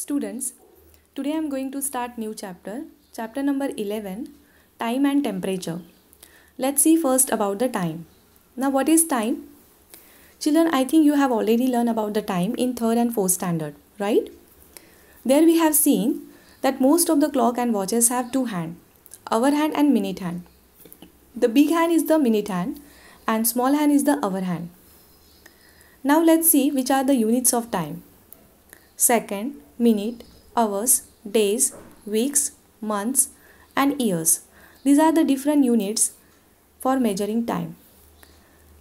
Students, today I am going to start new chapter, chapter number 11, time and temperature. Let's see first about the time. Now what is time? Children, I think you have already learned about the time in 3rd and 4th standard, right? There we have seen that most of the clock and watches have two hand, hour hand and minute hand. The big hand is the minute hand and small hand is the hour hand. Now let's see which are the units of time second, minute, hours, days, weeks, months and years. These are the different units for measuring time.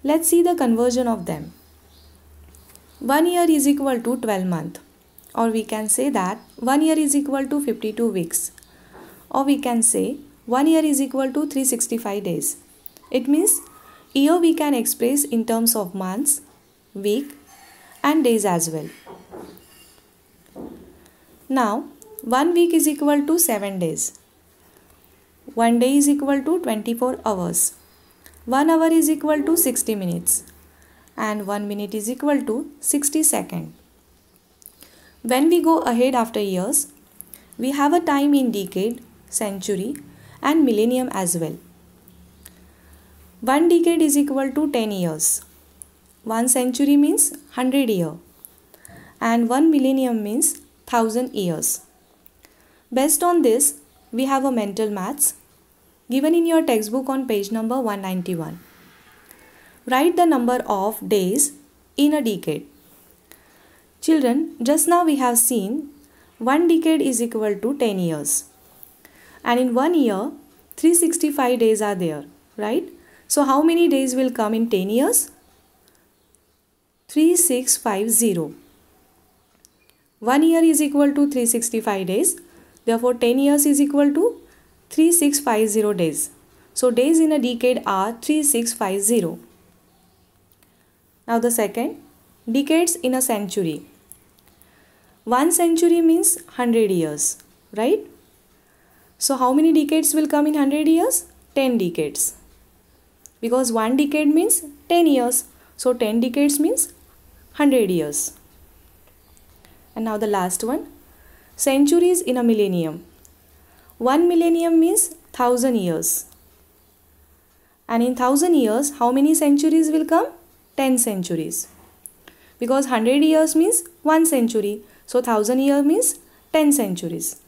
Let's see the conversion of them. 1 year is equal to 12 months, or we can say that 1 year is equal to 52 weeks or we can say 1 year is equal to 365 days. It means year we can express in terms of months, week and days as well. Now, 1 week is equal to 7 days. 1 day is equal to 24 hours. 1 hour is equal to 60 minutes. And 1 minute is equal to sixty seconds. When we go ahead after years, we have a time in decade, century and millennium as well. 1 decade is equal to 10 years. 1 century means 100 year and 1 millennium means thousand years. Based on this, we have a mental maths given in your textbook on page number 191. Write the number of days in a decade. Children, just now we have seen 1 decade is equal to 10 years. And in 1 year, 365 days are there, right? So how many days will come in 10 years? 3650. 1 year is equal to 365 days. Therefore, 10 years is equal to 3650 days. So, days in a decade are 3650. Now, the second, decades in a century. One century means 100 years, right? So, how many decades will come in 100 years? 10 decades. Because one decade means 10 years. So, 10 decades means 100 years. And now the last one. Centuries in a millennium. One millennium means thousand years. And in thousand years, how many centuries will come? Ten centuries. Because hundred years means one century. So thousand years means ten centuries.